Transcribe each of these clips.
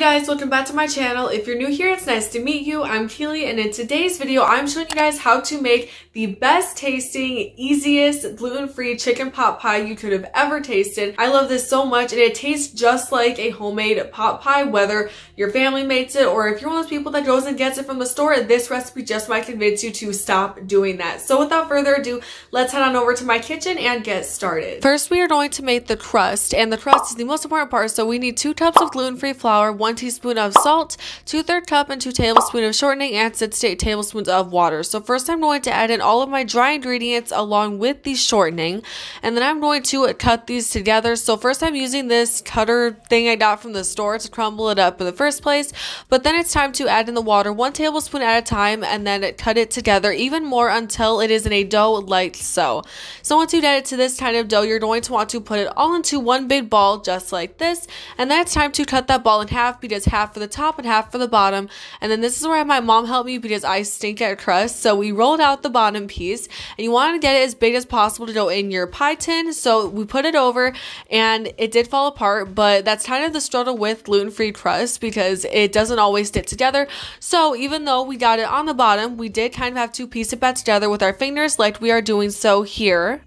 guys, welcome back to my channel. If you're new here, it's nice to meet you. I'm Keely and in today's video, I'm showing you guys how to make the best tasting, easiest gluten-free chicken pot pie you could have ever tasted. I love this so much and it tastes just like a homemade pot pie, whether your family makes it or if you're one of those people that goes and gets it from the store, this recipe just might convince you to stop doing that. So without further ado, let's head on over to my kitchen and get started. First, we are going to make the crust and the crust is the most important part. So we need two cups of gluten-free flour, one 1 teaspoon of salt, 2 cup and 2 tablespoons of shortening, and 6 to 8 tablespoons of water. So first I'm going to add in all of my dry ingredients along with the shortening, and then I'm going to cut these together. So first I'm using this cutter thing I got from the store to crumble it up in the first place, but then it's time to add in the water, 1 tablespoon at a time, and then cut it together even more until it is in a dough like so. So once you've added to this kind of dough, you're going to want to put it all into one big ball just like this, and then it's time to cut that ball in half because half for the top and half for the bottom. And then this is where my mom helped me because I stink at crust. So we rolled out the bottom piece and you want to get it as big as possible to go in your pie tin. So we put it over and it did fall apart, but that's kind of the struggle with gluten-free crust because it doesn't always stick together. So even though we got it on the bottom, we did kind of have to piece it back together with our fingers like we are doing so here.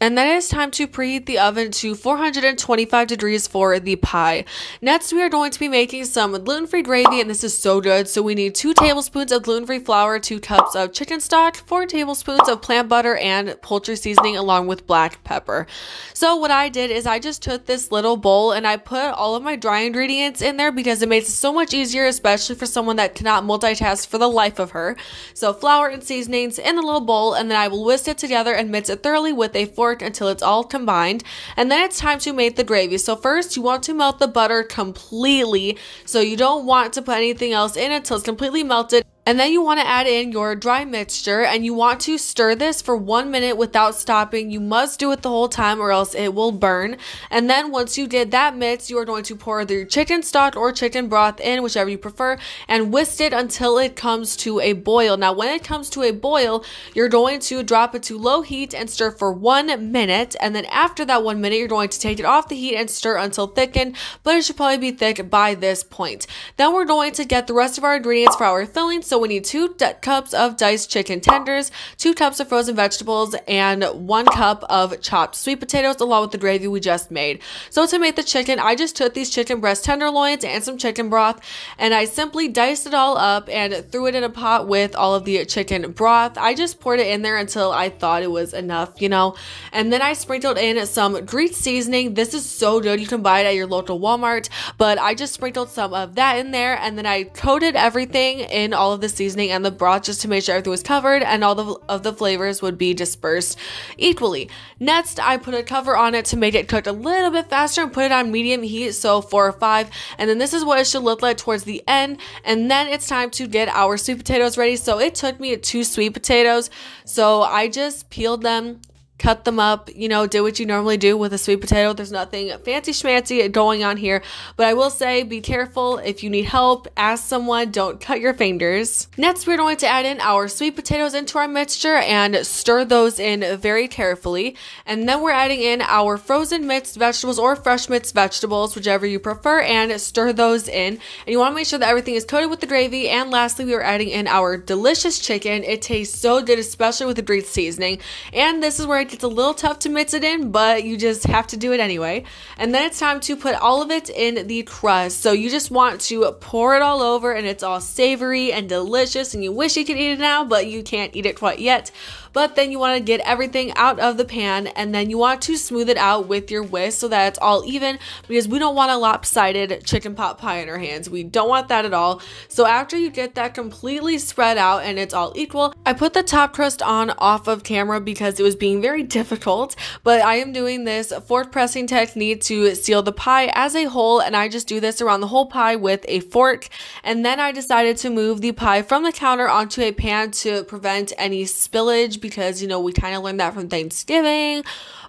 And then it is time to preheat the oven to 425 degrees for the pie. Next, we are going to be making some gluten-free gravy, and this is so good. So we need 2 tablespoons of gluten-free flour, 2 cups of chicken stock, 4 tablespoons of plant butter, and poultry seasoning along with black pepper. So what I did is I just took this little bowl and I put all of my dry ingredients in there because it makes it so much easier, especially for someone that cannot multitask for the life of her. So flour and seasonings in the little bowl, and then I will whisk it together and mix it thoroughly with a fork until it's all combined. And then it's time to make the gravy. So first you want to melt the butter completely. So you don't want to put anything else in until it's completely melted. And then you want to add in your dry mixture and you want to stir this for one minute without stopping. You must do it the whole time or else it will burn. And then once you did that mix, you are going to pour your chicken stock or chicken broth in, whichever you prefer, and whisk it until it comes to a boil. Now, when it comes to a boil, you're going to drop it to low heat and stir for one minute. And then after that one minute, you're going to take it off the heat and stir until thickened, but it should probably be thick by this point. Then we're going to get the rest of our ingredients for our filling. So so we need two cups of diced chicken tenders, two cups of frozen vegetables, and one cup of chopped sweet potatoes along with the gravy we just made. So to make the chicken, I just took these chicken breast tenderloins and some chicken broth and I simply diced it all up and threw it in a pot with all of the chicken broth. I just poured it in there until I thought it was enough, you know. And then I sprinkled in some Greek seasoning. This is so good. You can buy it at your local Walmart, but I just sprinkled some of that in there and then I coated everything in all of of the seasoning and the broth just to make sure everything was covered and all the, of the flavors would be dispersed equally. Next, I put a cover on it to make it cook a little bit faster and put it on medium heat, so four or five. And then this is what it should look like towards the end. And then it's time to get our sweet potatoes ready. So it took me two sweet potatoes. So I just peeled them, cut them up, you know, do what you normally do with a sweet potato. There's nothing fancy schmancy going on here, but I will say be careful if you need help, ask someone, don't cut your fingers. Next, we're going to add in our sweet potatoes into our mixture and stir those in very carefully. And then we're adding in our frozen mixed vegetables or fresh mixed vegetables, whichever you prefer, and stir those in. And you wanna make sure that everything is coated with the gravy. And lastly, we are adding in our delicious chicken. It tastes so good, especially with the great seasoning. And this is where I it's a little tough to mix it in, but you just have to do it anyway. And then it's time to put all of it in the crust. So you just want to pour it all over and it's all savory and delicious and you wish you could eat it now, but you can't eat it quite yet but then you want to get everything out of the pan and then you want to smooth it out with your whisk so that it's all even because we don't want a lopsided chicken pot pie in our hands. We don't want that at all. So after you get that completely spread out and it's all equal, I put the top crust on off of camera because it was being very difficult, but I am doing this fork pressing technique to seal the pie as a whole and I just do this around the whole pie with a fork and then I decided to move the pie from the counter onto a pan to prevent any spillage because, you know, we kind of learned that from Thanksgiving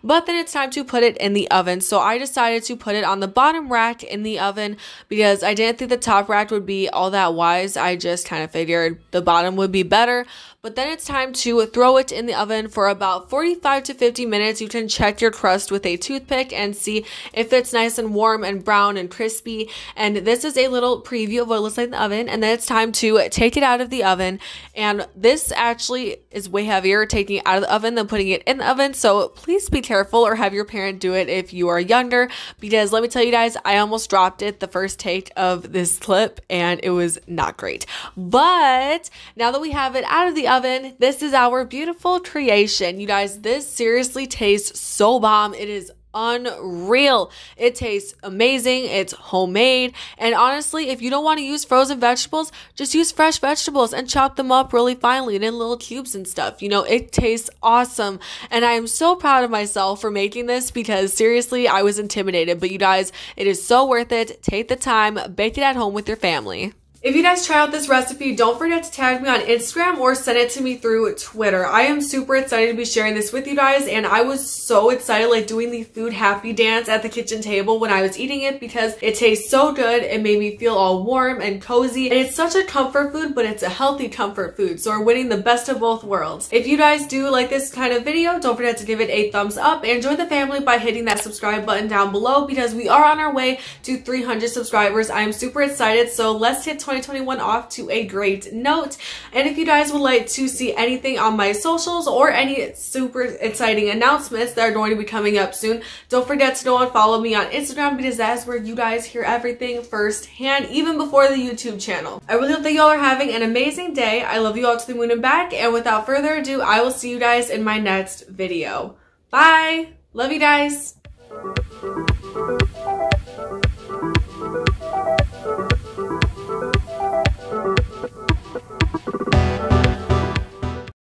but then it's time to put it in the oven. So I decided to put it on the bottom rack in the oven because I didn't think the top rack would be all that wise. I just kind of figured the bottom would be better. But then it's time to throw it in the oven for about 45 to 50 minutes. You can check your crust with a toothpick and see if it's nice and warm and brown and crispy. And this is a little preview of what it looks like in the oven. And then it's time to take it out of the oven. And this actually is way heavier taking out of the oven than putting it in the oven. So please be careful or have your parent do it if you are younger because let me tell you guys, I almost dropped it the first take of this clip and it was not great. But now that we have it out of the oven, this is our beautiful creation. You guys, this seriously tastes so bomb. It is unreal. It tastes amazing, it's homemade, and honestly, if you don't want to use frozen vegetables, just use fresh vegetables and chop them up really finely and in little cubes and stuff. You know, it tastes awesome, and I am so proud of myself for making this because seriously, I was intimidated, but you guys, it is so worth it. Take the time, bake it at home with your family. If you guys try out this recipe, don't forget to tag me on Instagram or send it to me through Twitter. I am super excited to be sharing this with you guys and I was so excited like doing the food happy dance at the kitchen table when I was eating it because it tastes so good. It made me feel all warm and cozy and it's such a comfort food but it's a healthy comfort food so we're winning the best of both worlds. If you guys do like this kind of video, don't forget to give it a thumbs up and join the family by hitting that subscribe button down below because we are on our way to 300 subscribers. I am super excited so let's hit 2021 off to a great note. And if you guys would like to see anything on my socials or any super exciting announcements that are going to be coming up soon, don't forget to go and follow me on Instagram because that is where you guys hear everything firsthand, even before the YouTube channel. I really hope that y'all are having an amazing day. I love you all to the moon and back. And without further ado, I will see you guys in my next video. Bye! Love you guys!